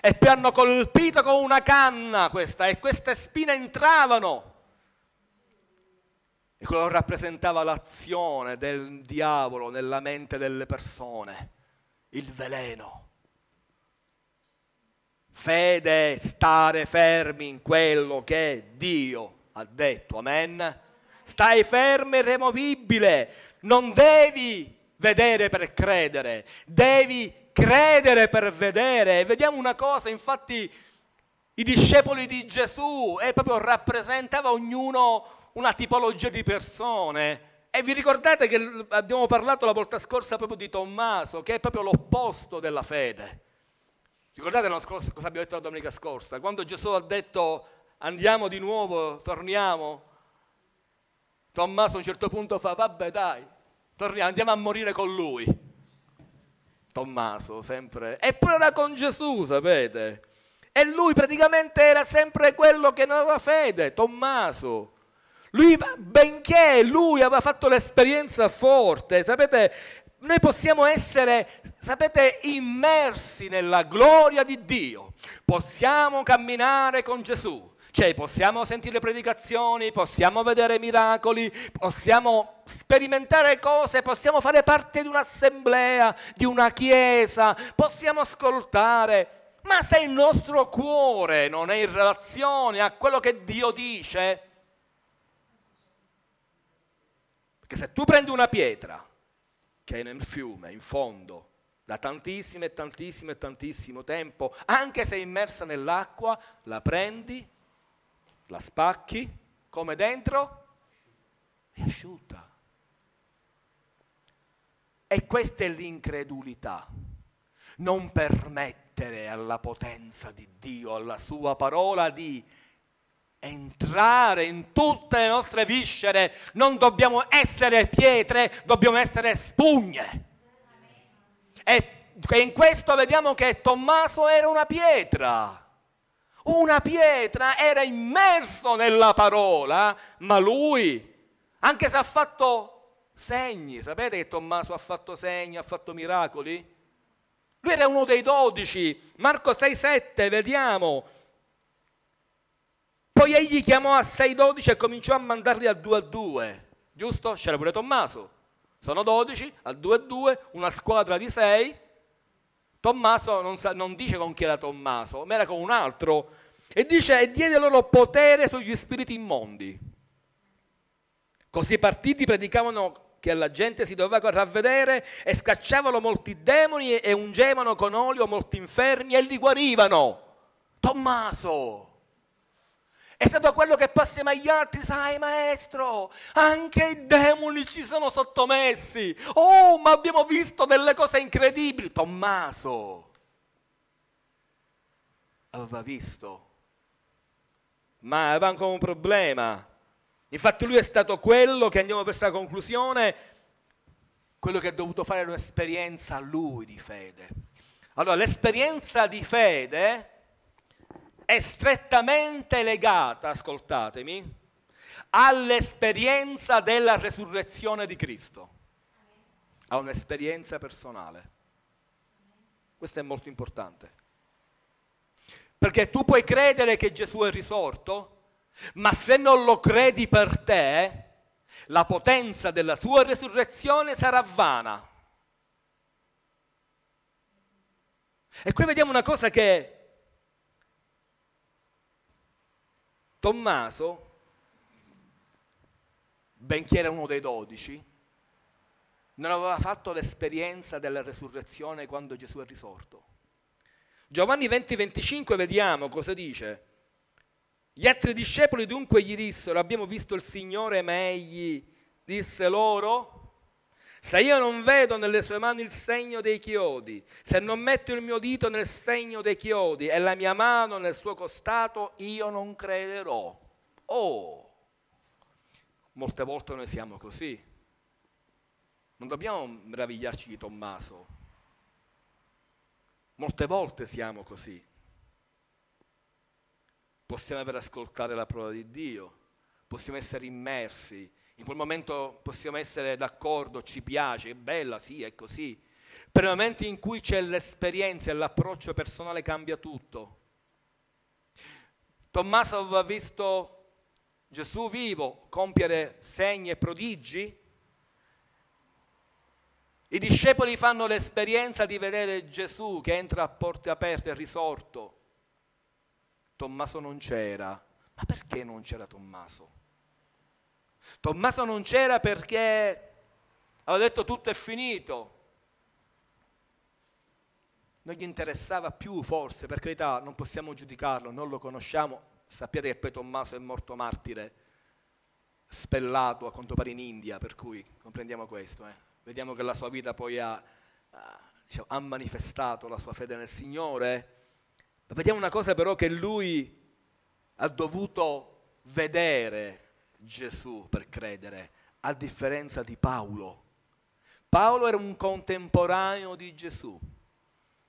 E poi hanno colpito con una canna questa e queste spine entravano. E quello rappresentava l'azione del diavolo nella mente delle persone, il veleno. Fede, stare fermi in quello che Dio ha detto, amen. Stai fermo e removibile, non devi vedere per credere, devi credere per vedere. Vediamo una cosa, infatti i discepoli di Gesù e eh, proprio rappresentava ognuno una tipologia di persone. E vi ricordate che abbiamo parlato la volta scorsa proprio di Tommaso, che è proprio l'opposto della fede. Ricordate scorsa, cosa abbiamo detto la domenica scorsa? Quando Gesù ha detto andiamo di nuovo, torniamo, Tommaso a un certo punto fa vabbè dai, torniamo, andiamo a morire con lui. Tommaso sempre, eppure era con Gesù, sapete? E lui praticamente era sempre quello che non aveva fede, Tommaso. Lui, benché lui aveva fatto l'esperienza forte, sapete, noi possiamo essere, sapete, immersi nella gloria di Dio, possiamo camminare con Gesù, cioè possiamo sentire predicazioni, possiamo vedere miracoli, possiamo sperimentare cose, possiamo fare parte di un'assemblea, di una chiesa, possiamo ascoltare. Ma se il nostro cuore non è in relazione a quello che Dio dice, perché se tu prendi una pietra che è nel fiume, in fondo, da tantissimo e tantissimo e tantissimo tempo, anche se immersa nell'acqua, la prendi, la spacchi, come dentro, è asciutta. E questa è l'incredulità. Non permettere alla potenza di Dio, alla sua parola di entrare in tutte le nostre viscere. Non dobbiamo essere pietre, dobbiamo essere spugne. E in questo vediamo che Tommaso era una pietra. Una pietra era immerso nella parola, ma lui, anche se ha fatto segni, sapete che Tommaso ha fatto segni, ha fatto miracoli? Lui era uno dei dodici. Marco 6,7, vediamo poi egli chiamò a 6 dodici e cominciò a mandarli a due a due. giusto? C'era pure Tommaso. Sono dodici, a due a due, una squadra di sei. Tommaso non, sa, non dice con chi era Tommaso, ma era con un altro. E dice, e diede loro potere sugli spiriti immondi. Così i partiti predicavano che alla gente si doveva ravvedere e scacciavano molti demoni e ungevano con olio molti infermi e li guarivano. Tommaso! È stato quello che passiamo agli altri, sai maestro, anche i demoni ci sono sottomessi. Oh, ma abbiamo visto delle cose incredibili. Tommaso aveva visto, ma aveva ancora un problema. Infatti lui è stato quello che andiamo verso la conclusione, quello che ha dovuto fare un'esperienza a lui di fede. Allora, l'esperienza di fede è strettamente legata, ascoltatemi, all'esperienza della resurrezione di Cristo, a un'esperienza personale. Questo è molto importante. Perché tu puoi credere che Gesù è risorto, ma se non lo credi per te, la potenza della sua resurrezione sarà vana. E qui vediamo una cosa che Tommaso, benché era uno dei dodici, non aveva fatto l'esperienza della resurrezione quando Gesù è risorto. Giovanni 20-25 vediamo cosa dice. Gli altri discepoli dunque gli dissero, abbiamo visto il Signore, ma egli disse loro, se io non vedo nelle sue mani il segno dei chiodi, se non metto il mio dito nel segno dei chiodi e la mia mano nel suo costato, io non crederò. Oh! Molte volte noi siamo così. Non dobbiamo meravigliarci di Tommaso. Molte volte siamo così. Possiamo aver ascoltato la parola di Dio, possiamo essere immersi in quel momento possiamo essere d'accordo, ci piace, è bella, sì, è così. Per i momenti in cui c'è l'esperienza e l'approccio personale cambia tutto. Tommaso aveva visto Gesù vivo compiere segni e prodigi. I discepoli fanno l'esperienza di vedere Gesù che entra a porte aperte, risorto. Tommaso non c'era. Ma perché non c'era Tommaso? Tommaso non c'era perché aveva detto tutto è finito. Non gli interessava più, forse, per carità, non possiamo giudicarlo, non lo conosciamo. Sappiate che poi Tommaso è morto martire, spellato a quanto pare in India, per cui comprendiamo questo. Eh. Vediamo che la sua vita poi ha, diciamo, ha manifestato la sua fede nel Signore. Ma vediamo una cosa però che lui ha dovuto vedere Gesù per credere, a differenza di Paolo. Paolo era un contemporaneo di Gesù,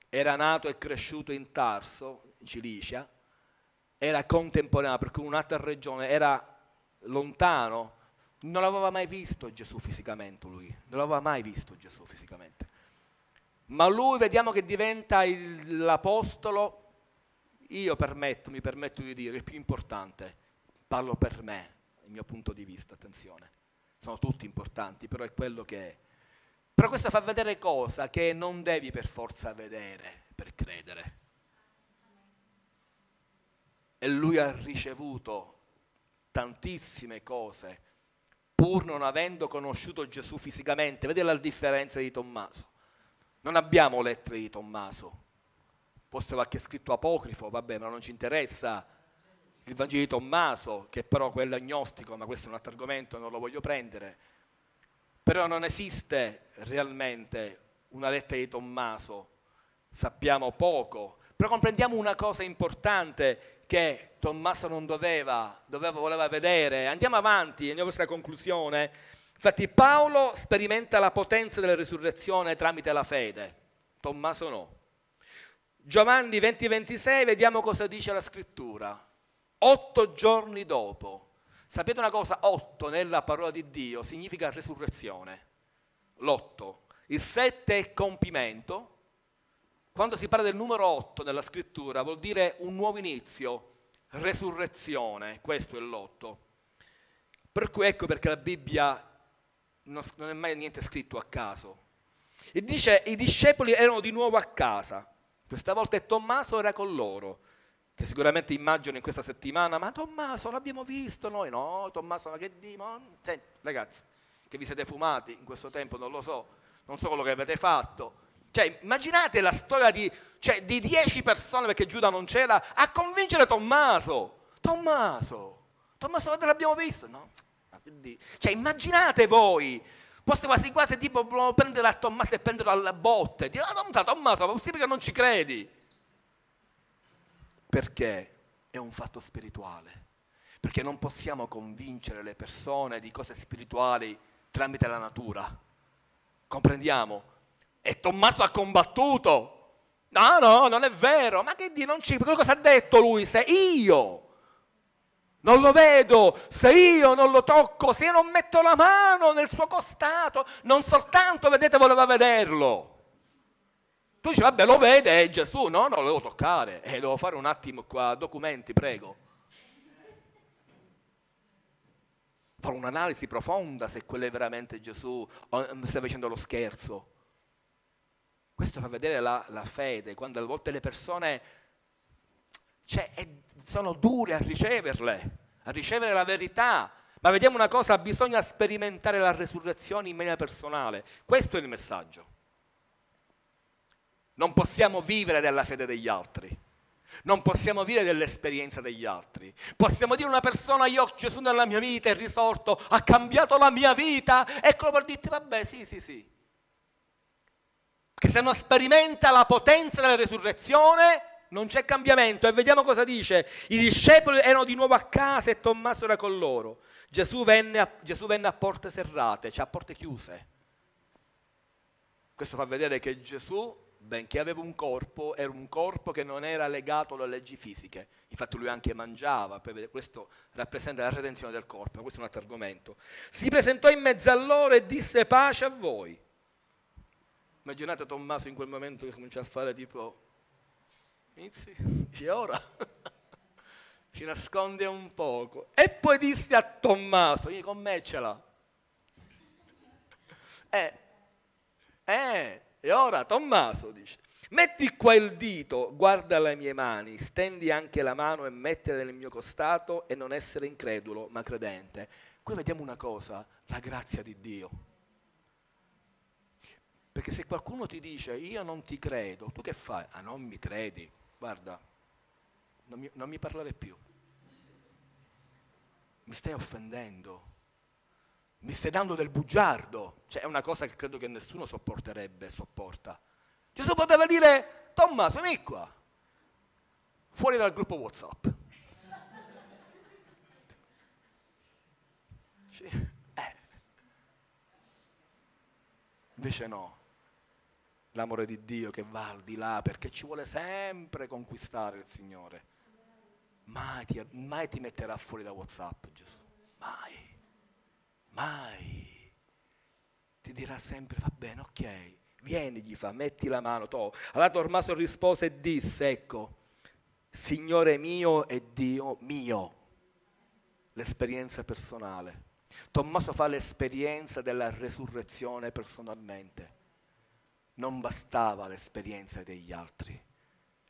era nato e cresciuto in Tarso, in Cilicia, era contemporaneo perché un'altra regione era lontano, non l'aveva mai visto Gesù fisicamente lui, non l'aveva mai visto Gesù fisicamente. Ma lui vediamo che diventa il, l'apostolo, io permetto, mi permetto di dire, il più importante, parlo per me, il mio punto di vista, attenzione. Sono tutti importanti, però è quello che è. Però questo fa vedere cosa che non devi per forza vedere per credere. E lui ha ricevuto tantissime cose, pur non avendo conosciuto Gesù fisicamente. Vedi la differenza di Tommaso. Non abbiamo lettere di Tommaso. Forse qualche scritto apocrifo, vabbè, ma non ci interessa il Vangelo di Tommaso, che però quello agnostico, ma questo è un altro argomento, non lo voglio prendere, però non esiste realmente una lettera di Tommaso, sappiamo poco, però comprendiamo una cosa importante che Tommaso non doveva, doveva voleva vedere. Andiamo avanti, andiamo verso la conclusione. Infatti Paolo sperimenta la potenza della risurrezione tramite la fede, Tommaso no. Giovanni 20-26 vediamo cosa dice la scrittura otto giorni dopo. Sapete una cosa? Otto nella parola di Dio significa resurrezione. L'otto. Il sette è compimento. Quando si parla del numero otto nella scrittura vuol dire un nuovo inizio, resurrezione, questo è l'otto. Per cui ecco perché la Bibbia non, non è mai niente scritto a caso. E dice, i discepoli erano di nuovo a casa, questa volta Tommaso era con loro che sicuramente immagino in questa settimana, ma Tommaso l'abbiamo visto noi, no Tommaso ma che dimo? Senti, ragazzi, che vi siete fumati in questo tempo, non lo so, non so quello che avete fatto. Cioè, immaginate la storia di, cioè, di dieci persone, perché Giuda non c'era, a convincere Tommaso. Tommaso, Tommaso, guarda, l'abbiamo visto, no? Cioè, immaginate voi, fosse quasi quasi tipo boh, prendere a Tommaso e prenderlo alla botte. Dire, ah, Tommaso, ma è possibile che non ci credi? perché è un fatto spirituale, perché non possiamo convincere le persone di cose spirituali tramite la natura. Comprendiamo? E Tommaso ha combattuto. No, no, non è vero. Ma che Dio non ci... Cosa ha detto lui? Se io non lo vedo, se io non lo tocco, se io non metto la mano nel suo costato, non soltanto, vedete, voleva vederlo tu dici, vabbè, lo vede, è eh, Gesù. No, no, lo devo toccare. E eh, devo fare un attimo qua, documenti, prego. Fare un'analisi profonda se quello è veramente Gesù o mm, stai facendo lo scherzo. Questo fa vedere la, la fede, quando a volte le persone cioè, sono dure a riceverle, a ricevere la verità. Ma vediamo una cosa, bisogna sperimentare la resurrezione in maniera personale. Questo è il messaggio. Non possiamo vivere della fede degli altri. Non possiamo vivere dell'esperienza degli altri. Possiamo dire a una persona, io Gesù nella mia vita è risorto, ha cambiato la mia vita. Eccolo per dirti, vabbè, sì, sì, sì. Che se non sperimenta la potenza della risurrezione, non c'è cambiamento. E vediamo cosa dice. I discepoli erano di nuovo a casa e Tommaso era con loro. Gesù venne a, Gesù venne a porte serrate, cioè a porte chiuse. Questo fa vedere che Gesù benché aveva un corpo, era un corpo che non era legato alle leggi fisiche, infatti lui anche mangiava, questo rappresenta la redenzione del corpo, ma questo è un altro argomento. Si presentò in mezzo a loro e disse pace a voi. Immaginate Tommaso in quel momento che comincia a fare tipo, inizi, dice ora, [laughs] si nasconde un poco. E poi disse a Tommaso, vieni con me ce l'ha. [laughs] Eh, eh, e ora Tommaso dice, metti qua il dito, guarda le mie mani, stendi anche la mano e mettila nel mio costato e non essere incredulo, ma credente. Qui vediamo una cosa, la grazia di Dio. Perché se qualcuno ti dice io non ti credo, tu che fai? Ah non mi credi, guarda, non mi, non mi parlare più. Mi stai offendendo mi stai dando del bugiardo. Cioè è una cosa che credo che nessuno sopporterebbe, sopporta. Gesù poteva dire, Tommaso, vieni qua, fuori dal gruppo Whatsapp. Eh. Invece no, l'amore di Dio che va al di là perché ci vuole sempre conquistare il Signore. Mai ti, mai ti metterà fuori da Whatsapp Gesù, mai. Mai. Ti dirà sempre, va bene, ok, vieni, gli fa, metti la mano. To. Allora Tommaso rispose e disse, ecco, Signore mio e Dio mio, l'esperienza personale. Tommaso fa l'esperienza della resurrezione personalmente. Non bastava l'esperienza degli altri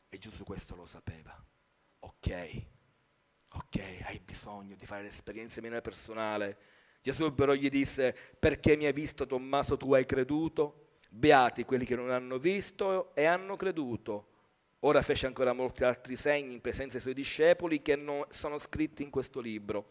e Gesù questo lo sapeva. Ok, ok, hai bisogno di fare l'esperienza mia maniera personale Gesù però gli disse, perché mi hai visto Tommaso, tu hai creduto? Beati quelli che non hanno visto e hanno creduto. Ora fece ancora molti altri segni in presenza dei suoi discepoli che non sono scritti in questo libro.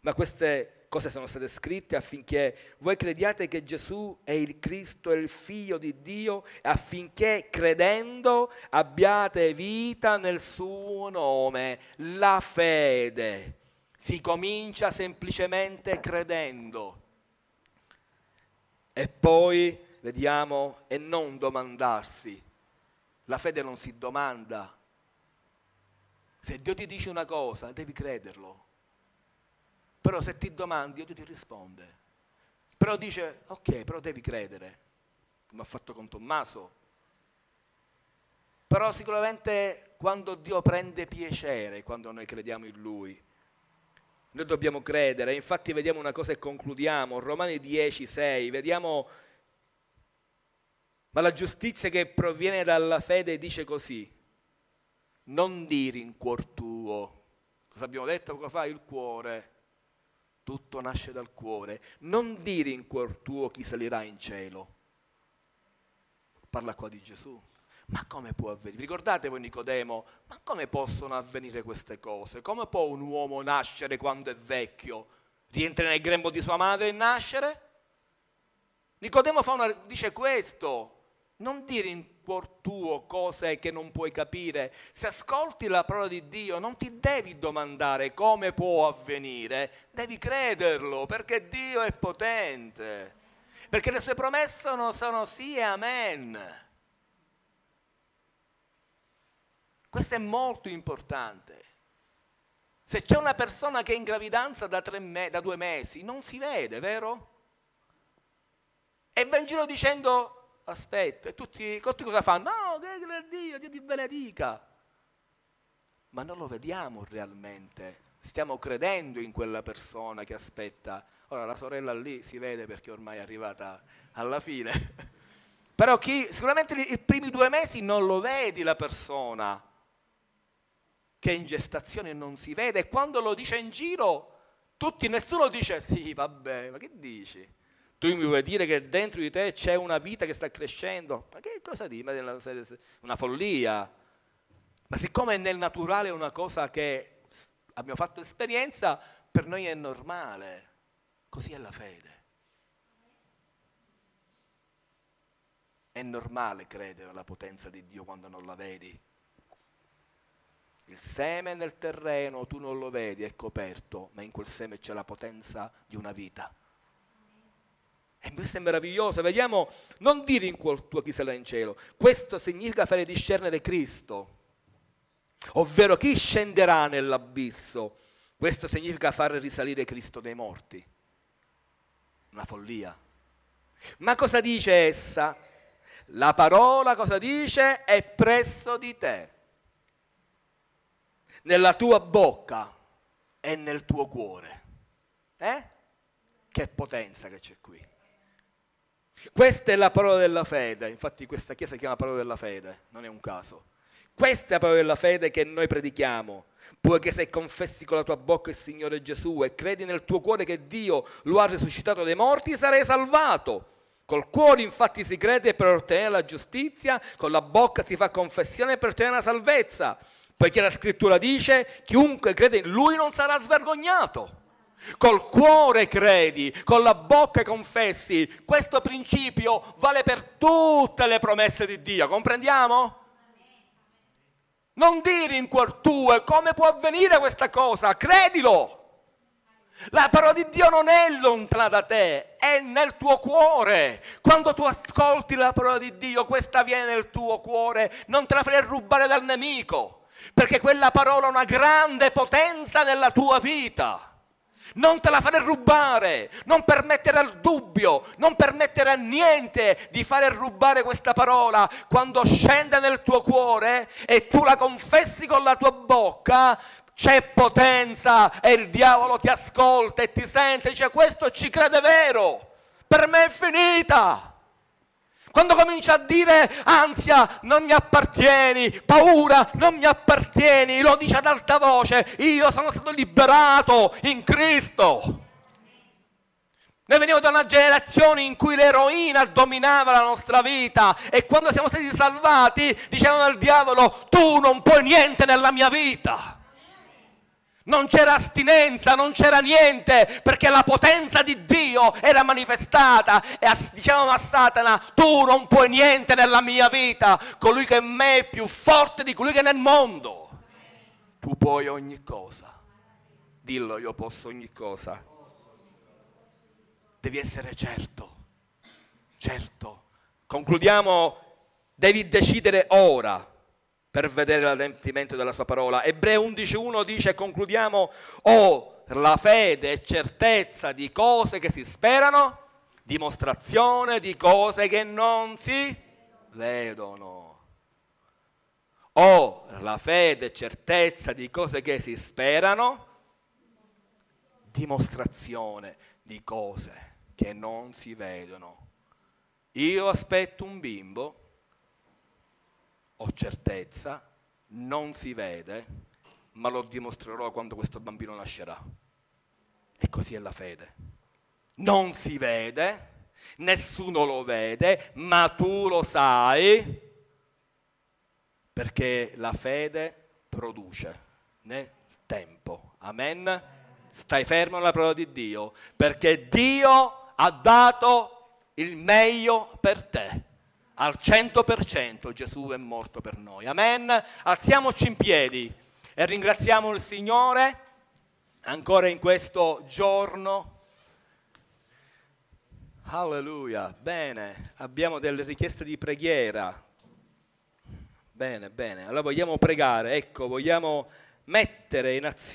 Ma queste cose sono state scritte affinché voi crediate che Gesù è il Cristo, è il Figlio di Dio, affinché credendo abbiate vita nel suo nome, la fede. Si comincia semplicemente credendo e poi vediamo e non domandarsi. La fede non si domanda. Se Dio ti dice una cosa, devi crederlo. Però se ti domandi, Dio ti risponde. Però dice, ok, però devi credere, come ha fatto con Tommaso. Però sicuramente quando Dio prende piacere, quando noi crediamo in Lui, noi dobbiamo credere, infatti vediamo una cosa e concludiamo, Romani 10, 6, vediamo, ma la giustizia che proviene dalla fede dice così, non dire in cuor tuo, cosa abbiamo detto poco fa? Il cuore, tutto nasce dal cuore, non dire in cuor tuo chi salirà in cielo, parla qua di Gesù ma come può avvenire? Ricordate voi Nicodemo, ma come possono avvenire queste cose? Come può un uomo nascere quando è vecchio? Rientra nel grembo di sua madre e nascere? Nicodemo una, dice questo, non dire in cuor tuo cose che non puoi capire. Se ascolti la parola di Dio non ti devi domandare come può avvenire, devi crederlo perché Dio è potente, perché le sue promesse sono sì e amen. Questo è molto importante. Se c'è una persona che è in gravidanza da, me- da due mesi, non si vede, vero? E va in giro dicendo, aspetta, e tutti, tutti cosa fanno? No, che è Dio, Dio ti benedica. Ma non lo vediamo realmente. Stiamo credendo in quella persona che aspetta. Ora la sorella lì si vede perché ormai è arrivata alla fine. [laughs] Però chi, sicuramente i primi due mesi non lo vedi la persona che è in gestazione non si vede e quando lo dice in giro tutti, nessuno dice sì, vabbè, ma che dici? Tu mi vuoi dire che dentro di te c'è una vita che sta crescendo? Ma che cosa dici? Una follia. Ma siccome nel naturale è una cosa che abbiamo fatto esperienza, per noi è normale. Così è la fede. È normale credere alla potenza di Dio quando non la vedi. Il seme nel terreno tu non lo vedi, è coperto, ma in quel seme c'è la potenza di una vita. E questo è meraviglioso. Vediamo, non dire in cuor tuo chi se in cielo. Questo significa fare discernere Cristo. Ovvero chi scenderà nell'abisso. Questo significa far risalire Cristo dai morti. Una follia. Ma cosa dice essa? La parola cosa dice? È presso di te nella tua bocca e nel tuo cuore. Eh? Che potenza che c'è qui. Questa è la parola della fede, infatti questa chiesa si chiama parola della fede, non è un caso. Questa è la parola della fede che noi predichiamo, poiché se confessi con la tua bocca il Signore Gesù e credi nel tuo cuore che Dio lo ha risuscitato dai morti, sarai salvato. Col cuore infatti si crede per ottenere la giustizia, con la bocca si fa confessione per ottenere la salvezza. Perché la scrittura dice, chiunque crede in lui non sarà svergognato. Col cuore credi, con la bocca confessi. Questo principio vale per tutte le promesse di Dio, comprendiamo? Non dire in cuor tuo come può avvenire questa cosa, credilo. La parola di Dio non è lontana da te, è nel tuo cuore. Quando tu ascolti la parola di Dio, questa viene nel tuo cuore, non te la fai rubare dal nemico perché quella parola ha una grande potenza nella tua vita. Non te la fare rubare, non permettere al dubbio, non permettere a niente di fare rubare questa parola. Quando scende nel tuo cuore e tu la confessi con la tua bocca, c'è potenza e il diavolo ti ascolta e ti sente, dice questo ci crede vero, per me è finita. Quando comincia a dire ansia, non mi appartieni, paura, non mi appartieni, lo dice ad alta voce, io sono stato liberato in Cristo. Noi veniamo da una generazione in cui l'eroina dominava la nostra vita e quando siamo stati salvati dicevano al diavolo tu non puoi niente nella mia vita. Non c'era astinenza, non c'era niente, perché la potenza di Dio era manifestata e dicevamo a Satana, tu non puoi niente nella mia vita, colui che è in me è più forte di colui che è nel mondo. Tu puoi ogni cosa. Dillo, io posso ogni cosa. Devi essere certo, certo. Concludiamo, devi decidere ora per vedere l'adempimento della sua parola. Ebreo 11.1 dice, concludiamo, ho oh, la fede e certezza di cose che si sperano, dimostrazione di cose che non si vedono. Ho oh, la fede e certezza di cose che si sperano, dimostrazione di cose che non si vedono. Io aspetto un bimbo ho certezza, non si vede, ma lo dimostrerò quando questo bambino nascerà. E così è la fede. Non si vede, nessuno lo vede, ma tu lo sai, perché la fede produce nel tempo. Amen? Stai fermo alla parola di Dio, perché Dio ha dato il meglio per te al 100% Gesù è morto per noi. Amen. Alziamoci in piedi e ringraziamo il Signore ancora in questo giorno. Alleluia. Bene, abbiamo delle richieste di preghiera. Bene, bene. Allora vogliamo pregare, ecco, vogliamo mettere in azione